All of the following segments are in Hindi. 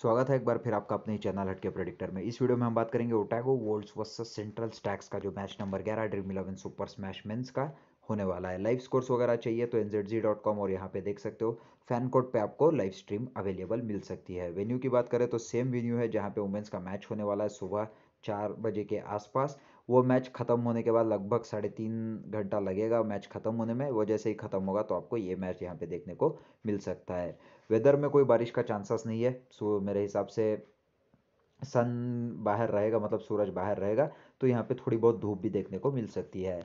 स्वागत है एक बार फिर आपका अपने चैनल हटके प्रेडिक्टर में इस वीडियो में हम बात करेंगे Otago Volts versus Central Stags का जो मैच नंबर ग्यारह Dream Eleven Super Smash men's का होने वाला है लाइव स्कोर्स वगैरह चाहिए तो कॉम और यहाँ पे देख सकते हो फैन कोड पे आपको लाइव स्ट्रीम अवेलेबल मिल सकती है वेन्यू की बात करें तो सेम वेन्यू है जहाँ पे वुमेंस का मैच होने वाला है सुबह चार बजे के आसपास वो मैच ख़त्म होने के बाद लगभग साढ़े तीन घंटा लगेगा मैच ख़त्म होने में वो जैसे ही ख़त्म होगा तो आपको ये मैच यहाँ पे देखने को मिल सकता है वेदर में कोई बारिश का चांसेस नहीं है सो मेरे हिसाब से सन बाहर रहेगा मतलब सूरज बाहर रहेगा तो यहाँ पे थोड़ी बहुत धूप भी देखने को मिल सकती है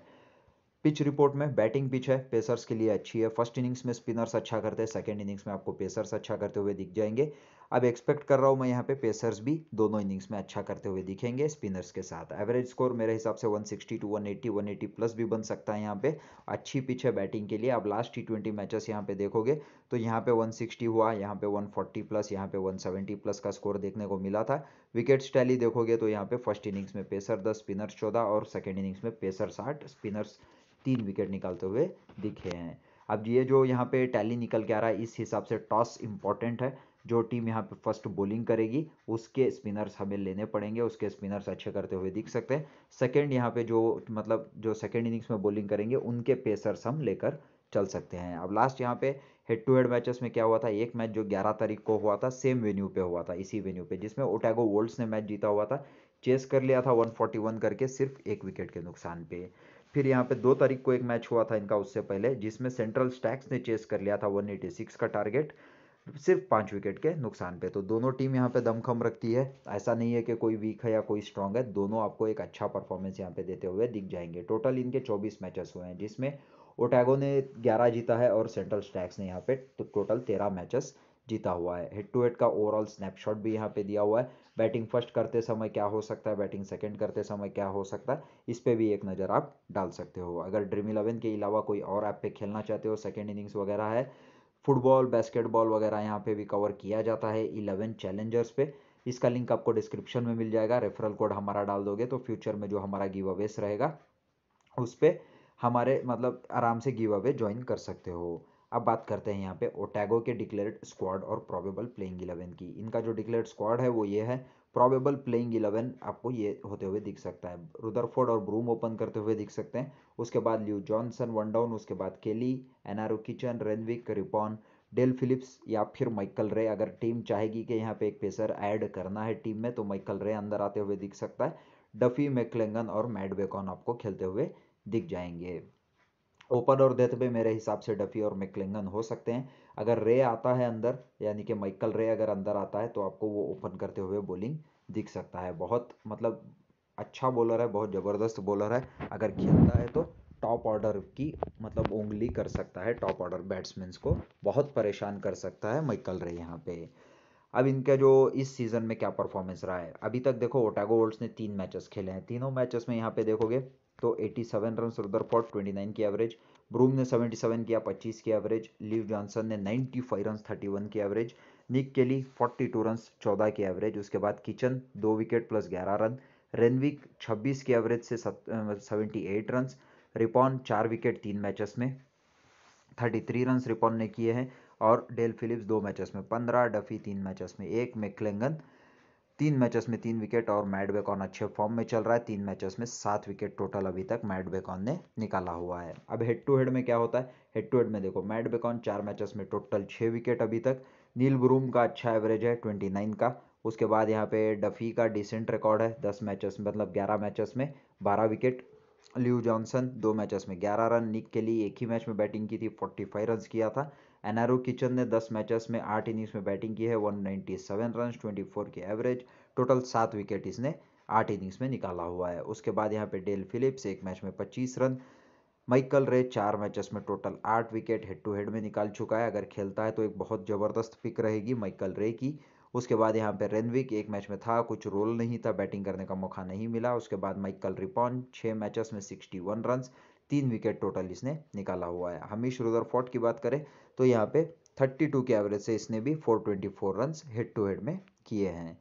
पिच रिपोर्ट में बैटिंग पिच है पेसर्स के लिए अच्छी है फर्स्ट इनिंग्स में स्पिनर्स अच्छा करते हैं सेकेंड इनिंग्स में आपको पेसर्स अच्छा करते हुए दिख जाएंगे अब एक्सपेक्ट कर रहा हूँ मैं यहाँ पे पेसर्स भी दोनों इनिंग्स में अच्छा करते हुए दिखेंगे स्पिनर्स के साथ एवरेज स्कोर मेरे हिसाब से 160 टू 180 180 प्लस भी बन सकता है यहाँ पे अच्छी पिच है बैटिंग के लिए अब लास्ट टी ट्वेंटी मैचेस यहाँ पे देखोगे तो यहाँ पे 160 हुआ यहाँ पे 140 प्लस यहाँ पे 170 प्लस का स्कोर देखने को मिला था विकेट स्टैली देखोगे तो यहाँ पे फर्स्ट इनिंग्स में पेसर दस स्पिनर्स चौदह और सेकेंड इनिंग्स में पेसर्स आठ स्पिनर्स तीन विकेट निकालते हुए दिखे हैं अब ये जो यहाँ पे टैली निकल के आ रहा है इस हिसाब से टॉस इम्पॉर्टेंट है जो टीम यहाँ पे फर्स्ट बॉलिंग करेगी उसके स्पिनर्स हमें लेने पड़ेंगे उसके स्पिनर्स अच्छे करते हुए दिख सकते हैं सेकेंड यहाँ पे जो मतलब जो सेकेंड इनिंग्स में बॉलिंग करेंगे उनके पेसर्स हम लेकर चल सकते हैं अब लास्ट यहाँ पे हेड टू हेड मैचेस में क्या हुआ था एक मैच जो 11 तारीख को हुआ था सेम वेन्यू पे हुआ था इसी वेन्यू पे जिसमें ओटैगो वोल्ड्स ने मैच जीता हुआ था चेस कर लिया था 141 करके सिर्फ एक विकेट के नुकसान पे फिर यहाँ पे दो तारीख को एक मैच हुआ था इनका उससे पहले जिसमें सेंट्रल स्टैक्स ने चेस कर लिया था 186 का टारगेट सिर्फ पाँच विकेट के नुकसान पे तो दोनों टीम यहाँ पे दमखम रखती है ऐसा नहीं है कि कोई वीक है या कोई स्ट्रांग है दोनों आपको एक अच्छा परफॉर्मेंस यहाँ पे देते हुए दिख जाएंगे टोटल इनके चौबीस मैचेस हुए हैं जिसमें ओटैगो ने ग्यारह जीता है और सेंट्रल स्टैक्स ने यहाँ पे टोटल तेरह मैचेस जीता हुआ है हेड टू हेड का ओवरऑल स्नैपशॉट भी यहाँ पे दिया हुआ है बैटिंग फर्स्ट करते समय क्या हो सकता है बैटिंग सेकंड करते समय क्या हो सकता है इस पर भी एक नज़र आप डाल सकते हो अगर ड्रीम इलेवन के अलावा कोई और ऐप पे खेलना चाहते हो सेकेंड इनिंग्स वगैरह है फुटबॉल बास्केटबॉल वगैरह यहाँ पे भी कवर किया जाता है इलेवन चैलेंजर्स पे इसका लिंक आपको डिस्क्रिप्शन में मिल जाएगा रेफरल कोड हमारा डाल दोगे तो फ्यूचर में जो हमारा गिव अवेस रहेगा उस पर हमारे मतलब आराम से गिव अवे ज्वाइन कर सकते हो अब बात करते हैं यहाँ पे ओटैगो के डिक्लेयर्ड स्क्वाड और प्रॉबेबल प्लेइंग इलेवन की इनका जो डिक्लेयर्ड स्क्वाड है वो ये है प्रॉबेबल प्लेइंग इलेवन आपको ये होते हुए दिख सकता है रुदरफोर्ड और ब्रूम ओपन करते हुए दिख सकते हैं उसके बाद ल्यू जॉनसन वन डाउन उसके बाद Kelly Anaru Kitchen Renwick Rippon Dale Phillips या फिर माइकल रे अगर टीम चाहेगी कि यहाँ पे एक पेसर ऐड करना है टीम में तो माइकल रे अंदर आते हुए दिख सकता है डफी मैकलेंगन और मैडवेकॉन आपको खेलते हुए दिख जाएंगे ओपन और डेथ भी मेरे हिसाब से डफी और मैकलिंगन हो सकते हैं अगर रे आता है अंदर यानी कि माइकल रे अगर अंदर आता है तो आपको वो ओपन करते हुए बॉलिंग दिख सकता है बहुत मतलब अच्छा बॉलर है बहुत ज़बरदस्त बॉलर है अगर खेलता है तो टॉप ऑर्डर की मतलब उंगली कर सकता है टॉप ऑर्डर बैट्समैन को बहुत परेशान कर सकता है माइकल रे यहाँ पे अब इनका जो इस सीज़न में क्या परफॉर्मेंस रहा है अभी तक देखो ओटागो वोल्ड्स ने तीन मैचेस खेले हैं तीनों मैचेस में यहाँ पे देखोगे तो 87 सेवन रन रुदरफोर्ड 29 की एवरेज ब्रूम ने 77 किया 25 की एवरेज लिव जॉनसन ने 95 फाइव रन थर्टी की average Nick Kelly 42 to run चौदह की एवरेज उसके बाद किचन दो विकेट प्लस 11 रन रेनविक 26 की एवरेज से 78 एट रन रिपॉन चार विकेट तीन मैचेस में 33 थ्री रन रिपॉन ने किए हैं और डेल फिलिप्स दो मैचेस में 15 डफी तीन मैचेस में एक मैक्लेंगन तीन मैचेस में तीन विकेट और मैड बेकॉन अच्छे फॉर्म में चल रहा है तीन मैचेस में सात विकेट टोटल अभी तक मैड बेकॉन ने निकाला हुआ है अब हेड टू हेड में क्या होता है हेड टू हेड में देखो मैड बेकॉन चार मैचेस में टोटल छः विकेट अभी तक नील ब्रूम का अच्छा एवरेज है ट्वेंटी नाइन का उसके बाद यहाँ पे डफी का डिसेंट रिकॉर्ड है दस मैचेस मतलब ग्यारह मैचेस में बारह विकेट ल्यू जॉनसन दो मैचेस में ग्यारह रन निक के लिए एक ही मैच में बैटिंग की थी फोर्टी फाइव रन किया था एनारो किचन ने दस मैचेस में आठ इनिंग्स में बैटिंग की है one ninety seven run twenty four की एवरेज टोटल सात विकेट इसने आठ इनिंग्स में निकाला हुआ है उसके बाद यहाँ पे डेल फिलिप्स एक मैच में पच्चीस रन माइकल रे चार मैचेस में टोटल आठ विकेट हेड टू हेड में निकाल चुका है अगर खेलता है तो एक बहुत ज़बरदस्त पिक रहेगी माइकल रे की उसके बाद यहाँ पे रेनविक एक मैच में था कुछ रोल नहीं था बैटिंग करने का मौका नहीं मिला उसके बाद माइकल रिपॉन छः मैचेस में सिक्सटी वन रन तीन विकेट टोटल इसने निकाला हुआ है हमीश फोर्ट की बात करें तो यहाँ पे टू के एवरेज से इसने भी four runs head to head में किए हैं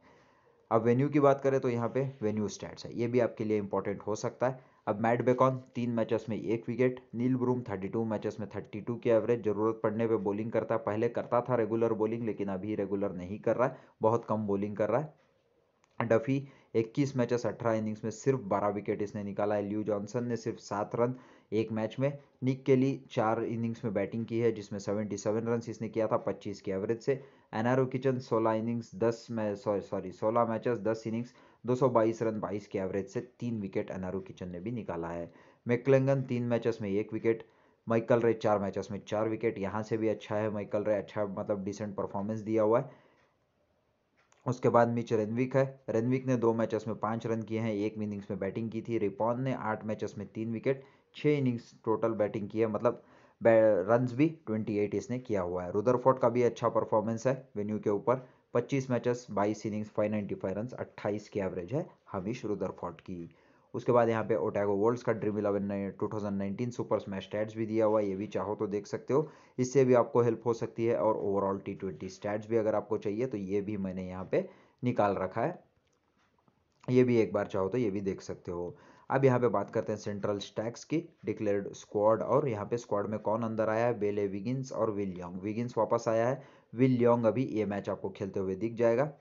अब वेन्यू की बात करें तो यहाँ पे वेन्यू स्टैंड है ये भी आपके लिए इंपॉर्टेंट हो सकता है अब मैट बेकॉन तीन मैचेस में एक विकेट नील ब्रूम 32 मैचेस में 32 की एवरेज जरूरत पड़ने पे बॉलिंग करता पहले करता था रेगुलर बॉलिंग लेकिन अभी रेगुलर नहीं कर रहा है बहुत कम बॉलिंग कर रहा है डफी 21 मैचेस 18 इनिंग्स में सिर्फ 12 विकेट इसने निकाला है ल्यू जॉनसन ने सिर्फ सात रन एक मैच में निक केली चार इनिंग्स में बैटिंग की है जिसमें 77 रन इसने किया था 25 के एवरेज से Anaru Kitchen 16 innings 10 match sorry sorry 16 matches 10 innings 222 run 22 के एवरेज से तीन विकेट एनआरओ किचन ने भी निकाला है मेकलंगन तीन मैचेस में एक विकेट माइकल रे चार मैचेस में चार विकेट यहाँ से भी अच्छा है माइकल रे अच्छा मतलब डिसेंट परफॉर्मेंस दिया हुआ है उसके बाद मिच रेनविक है रेनविक ने दो मैचेस में पाँच रन किए हैं एक इनिंग्स में बैटिंग की थी रिपॉन ने आठ मैचेस में तीन विकेट छः इनिंग्स टोटल बैटिंग की है मतलब रन भी 28 इसने किया हुआ है रुदरफोर्ड का भी अच्छा परफॉर्मेंस है वेन्यू के ऊपर 25 मैचेस 22 इनिंग्स 595 रन 28 की एवरेज है हमीश रुदरफोर्ड की उसके बाद यहाँ पे ओटैगो वर्ल्ड्स का Dream Eleven two thousand Super Smash stats भी दिया हुआ है ये भी चाहो तो देख सकते हो इससे भी आपको हेल्प हो सकती है और ओवरऑल टी ट्वेंटी स्टैट्स भी अगर आपको चाहिए तो ये भी मैंने यहाँ पे निकाल रखा है ये भी एक बार चाहो तो ये भी देख सकते हो अब यहाँ पे बात करते हैं सेंट्रल स्टैक्स की डिक्लेयर्ड स्क्वाड और यहाँ पे स्क्वाड में कौन अंदर आया है बेले विगिंस और विल योंग विगिंस वापस आया है विल अभी ये मैच आपको खेलते हुए दिख जाएगा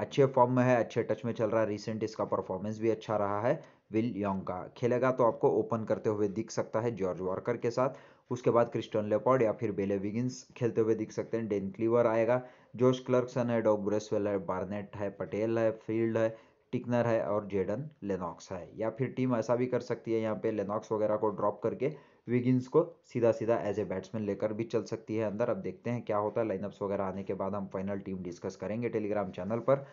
अच्छे फॉर्म में है अच्छे टच में चल रहा है रिसेंट इसका परफॉर्मेंस भी अच्छा रहा है विल योंग का खेलेगा तो आपको ओपन करते हुए दिख सकता है जॉर्ज वॉर्कर के साथ उसके बाद क्रिस्टन लेपॉर्ड या फिर बेले विगिंस खेलते हुए दिख सकते हैं डेन क्लीवर आएगा जोश क्लर्कसन है डॉग ब्रेसवेल है बार्नेट है पटेल है फील्ड है टिकनर है और जेडन लेनॉक्स है या फिर टीम ऐसा भी कर सकती है यहाँ पे लेनॉक्स वगैरह को ड्रॉप करके विगिन्स को सीधा सीधा एज ए बैट्समैन लेकर भी चल सकती है अंदर अब देखते हैं क्या होता है लाइनअप्स वगैरह आने के बाद हम फाइनल टीम डिस्कस करेंगे टेलीग्राम चैनल पर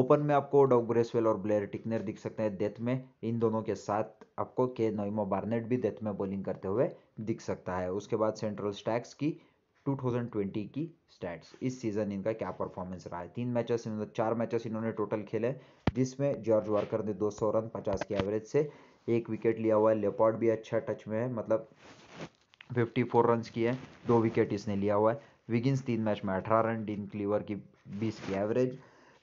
ओपन में आपको डॉग ब्रेसवेल और ब्लेयर टिकनर दिख सकते हैं डेथ में इन दोनों के साथ आपको के नोइमो बार्नेट भी डेथ में बॉलिंग करते हुए दिख सकता है उसके बाद सेंट्रल स्टैक्स की 2020 की स्टैट्स इस सीज़न इनका क्या परफॉर्मेंस रहा है तीन मैचेस चार मैचेस इन्होंने टोटल खेले जिसमें जॉर्ज वर्कर ने 200 रन 50 की एवरेज से एक विकेट लिया हुआ है लेपॉर्ड भी अच्छा टच में है मतलब 54 रन किए हैं दो विकेट इसने लिया हुआ है विगिन्स तीन मैच में अठारह रन डीन क्लीवर की बीस की एवरेज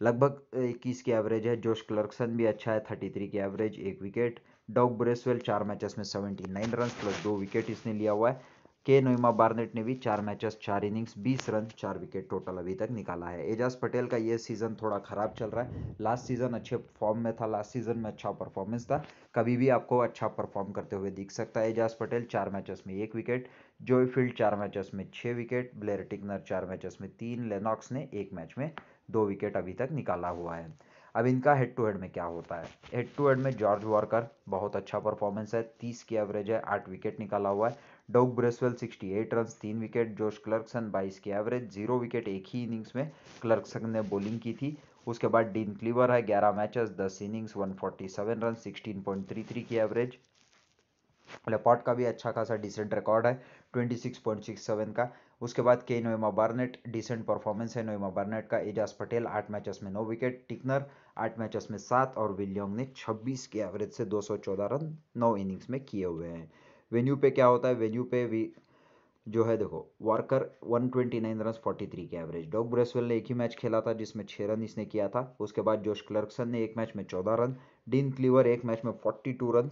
लगभग इक्कीस की एवरेज है जोश क्लर्कसन भी अच्छा है थर्टी थ्री की एवरेज एक विकेट डॉग ब्रेसवेल चार मैचेस में सेवेंटी नाइन रन प्लस दो विकेट इसने लिया हुआ है के नोइमा बार्नेट ने भी चार मैचेस चार इनिंग्स बीस रन चार विकेट टोटल अभी तक निकाला है एजाज पटेल का ये सीज़न थोड़ा ख़राब चल रहा है लास्ट सीज़न अच्छे फॉर्म में था लास्ट सीज़न में अच्छा परफॉर्मेंस था कभी भी आपको अच्छा परफॉर्म करते हुए दिख सकता है एजाज पटेल चार मैचेस में एक विकेट जोई फील्ड चार मैचेस में छः विकेट ब्लेयर टिकनर चार मैचेस में तीन लेनॉक्स ने एक मैच में दो विकेट अभी तक निकाला हुआ है अब इनका हेड टू हेड में क्या होता है हेड टू हेड में जॉर्ज वॉर्कर बहुत अच्छा परफॉर्मेंस है तीस की एवरेज है आठ विकेट निकाला हुआ है डॉग ब्रेसवेल 68 रन तीन विकेट जोश क्लर्कसन 22 की एवरेज जीरो विकेट एक ही इनिंग्स में क्लर्कसन ने बॉलिंग की थी उसके बाद डीन क्लीवर है 11 मैचेस 10 इनिंग्स 147 रन 16.33 की एवरेज लेपॉट का भी अच्छा खासा डिसेंट रिकॉर्ड है 26.67 का उसके बाद के नोएमा बार्नेट डिसेंट परफॉर्मेंस है नोएमा बार्नेट का एजाज पटेल आठ मैचेस में नौ विकेट टिकनर आठ मैचेस में सात और विलियम ने 26 की एवरेज से 214 रन नौ इनिंग्स में किए हुए हैं वेन्यू पे क्या होता है वेन्यू पे भी जो है देखो वार्कर 129 ट्वेंटी रन 43 के एवरेज डॉग ब्रेसवेल ने एक ही मैच खेला था जिसमें छः रन इसने किया था उसके बाद जोश क्लर्कसन ने एक मैच में चौदह रन डीन क्लीवर एक मैच में forty two run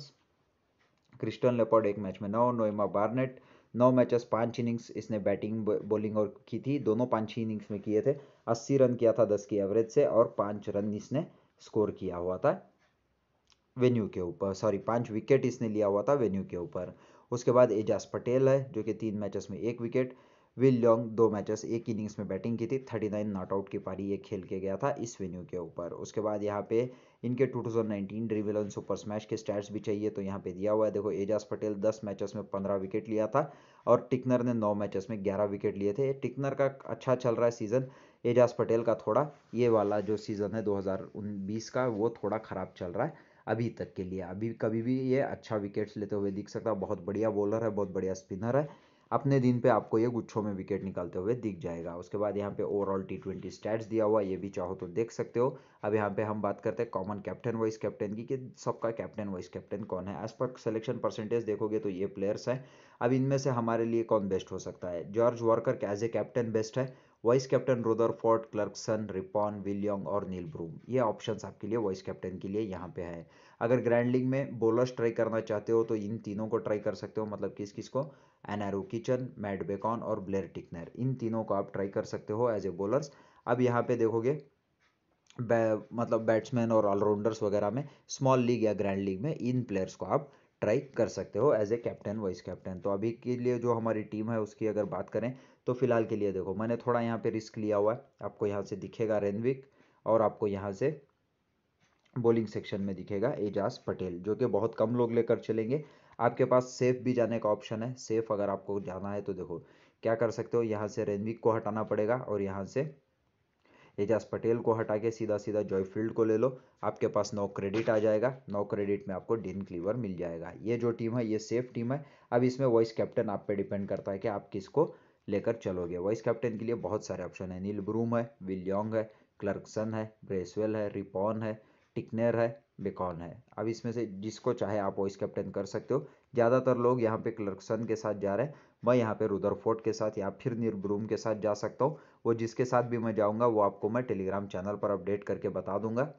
Christian Leopard एक मैच में नौ नोएमा बार्नेट नौ मैचेस पाँच इनिंग्स इसने बैटिंग बॉलिंग और की थी दोनों पाँच ही इनिंग्स में किए थे अस्सी रन किया था दस की एवरेज से और पाँच रन इसने स्कोर किया हुआ था वेन्यू के ऊपर सॉरी पाँच विकेट इसने लिया हुआ था वेन्यू के ऊपर उसके बाद एजाज पटेल है जो कि तीन मैचेस में एक विकेट विल लॉन्ग दो मैचेस एक इनिंग्स में बैटिंग की थी थर्टी नाइन नॉट आउट की पारी ये खेल के गया था इस वेन्यू के ऊपर उसके बाद यहाँ पे इनके 2019 ड्रीविलन सुपर स्मैश के स्टैट्स भी चाहिए तो यहाँ पे दिया हुआ है देखो एजाज पटेल 10 मैचेस में 15 विकेट लिया था और टिकनर ने 9 मैचेस में 11 विकेट लिए थे टिकनर का अच्छा चल रहा है सीज़न एजाज पटेल का थोड़ा ये वाला जो सीज़न है दो का वो थोड़ा ख़राब चल रहा है अभी तक के लिए अभी कभी भी ये अच्छा विकेट्स लेते हुए दिख सकता है बहुत बढ़िया बॉलर है बहुत बढ़िया स्पिनर है अपने दिन पे आपको ये गुच्छों में विकेट निकालते हुए दिख जाएगा उसके बाद यहाँ पे ओवरऑल टी ट्वेंटी स्टैट्स दिया हुआ ये भी चाहो तो देख सकते हो अब यहाँ पे हम बात करते हैं कॉमन कैप्टन वाइस कैप्टन की कि सबका कैप्टन वाइस कैप्टन कौन है एज पर सिलेक्शन परसेंटेज देखोगे तो ये प्लेयर्स हैं अब इनमें से हमारे लिए कौन बेस्ट हो सकता है George Worker as a captain best है vice captain for Clarkson Rippon Will Young और नील ब्रूम ये ऑप्शंस आपके लिए वाइस कैप्टन के लिए यहाँ पे है अगर ग्रैंड लीग में बोलर्स ट्राई करना चाहते हो तो इन तीनों को ट्राई कर सकते हो मतलब किस किस को एनारो किचन मैट बेकॉन और ब्लेयर टिकनर इन तीनों को आप ट्राई कर सकते हो एज ए बोलर्स अब यहाँ पे देखोगे बै, मतलब बैट्समैन और ऑलराउंडर्स वगैरह में स्मॉल लीग या ग्रैंड लीग में इन प्लेयर्स को आप ट्राई कर सकते हो as a captain vice captain तो अभी के लिए जो हमारी टीम है उसकी अगर बात करें तो फिलहाल के लिए देखो मैंने थोड़ा यहाँ पे रिस्क लिया हुआ है आपको यहाँ से दिखेगा रेनविक और आपको यहाँ से बॉलिंग सेक्शन में दिखेगा एजाज पटेल जो कि बहुत कम लोग लेकर चलेंगे आपके पास सेफ भी जाने का ऑप्शन है सेफ अगर आपको जाना है तो देखो क्या कर सकते हो यहाँ से रेनविक को हटाना पड़ेगा और यहाँ से एजाज पटेल को हटा के सीधा सीधा जॉयफील्ड को ले लो आपके पास नौ क्रेडिट आ जाएगा नौ क्रेडिट में आपको डिन क्लीवर मिल जाएगा ये जो टीम है ये सेफ टीम है अब इसमें वॉइस कैप्टन आप पे डिपेंड करता है कि आप किसको लेकर चलोगे वाइस कैप्टन के लिए बहुत सारे ऑप्शन है नील ब्रूम है विलियोंग है क्लर्कसन है ब्रेसवेल है रिपॉन है टिकनेर है बेकॉन है अब इसमें से जिसको चाहे आप वाइस कैप्टन कर सकते हो ज़्यादातर लोग यहाँ पे क्लर्कसन के साथ जा रहे हैं मैं यहाँ पे रुदरफोर्ट के साथ या फिर नील ब्रूम के साथ जा सकता हूँ वो जिसके साथ भी मैं जाऊँगा वो आपको मैं टेलीग्राम चैनल पर अपडेट करके बता दूंगा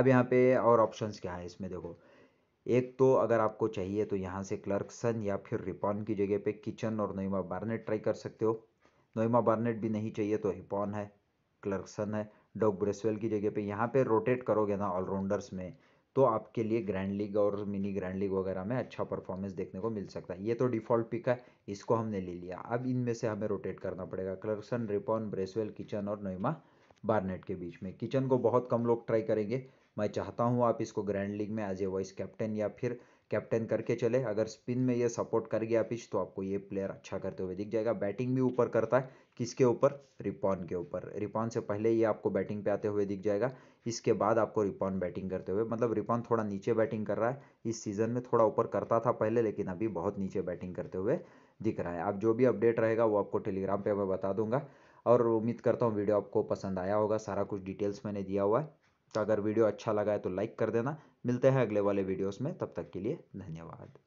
अब यहाँ पे और ऑप्शंस क्या है इसमें देखो एक तो अगर आपको चाहिए तो यहाँ से क्लर्कसन या फिर रिपॉन की जगह पे किचन और नोइमा बार्नेट ट्राई कर सकते हो नोइमा बार्नेट भी नहीं चाहिए तो रिपॉन है क्लर्कसन है डॉग ब्रेसवेल की जगह पे यहाँ पे रोटेट करोगे ना ऑलराउंडर्स में तो आपके लिए ग्रैंड लीग और मिनी ग्रैंड लीग वगैरह में अच्छा परफॉर्मेंस देखने को मिल सकता है ये तो डिफॉल्ट पिक है इसको हमने ले लिया अब इनमें से हमें रोटेट करना पड़ेगा क्लर्कसन रिपॉन ब्रेसवेल किचन और नोइमा बारनेट के बीच में किचन को बहुत कम लोग ट्राई करेंगे मैं चाहता हूँ आप इसको ग्रैंड लीग में एज ए वाइस कैप्टन या फिर कैप्टन करके चले अगर स्पिन में ये सपोर्ट कर गया पिच तो आपको ये प्लेयर अच्छा करते हुए दिख जाएगा बैटिंग भी ऊपर करता है किसके ऊपर रिपॉन के ऊपर रिपॉन से पहले ये आपको बैटिंग पे आते हुए दिख जाएगा इसके बाद आपको रिपॉन बैटिंग करते हुए मतलब रिपॉन थोड़ा नीचे बैटिंग कर रहा है इस सीज़न में थोड़ा ऊपर करता था पहले लेकिन अभी बहुत नीचे बैटिंग करते हुए दिख रहा है आप जो भी अपडेट रहेगा वो आपको टेलीग्राम पर मैं बता दूंगा और उम्मीद करता हूँ वीडियो आपको पसंद आया होगा सारा कुछ डिटेल्स मैंने दिया हुआ है तो अगर वीडियो अच्छा लगा है तो लाइक कर देना मिलते हैं अगले वाले वीडियोस में तब तक के लिए धन्यवाद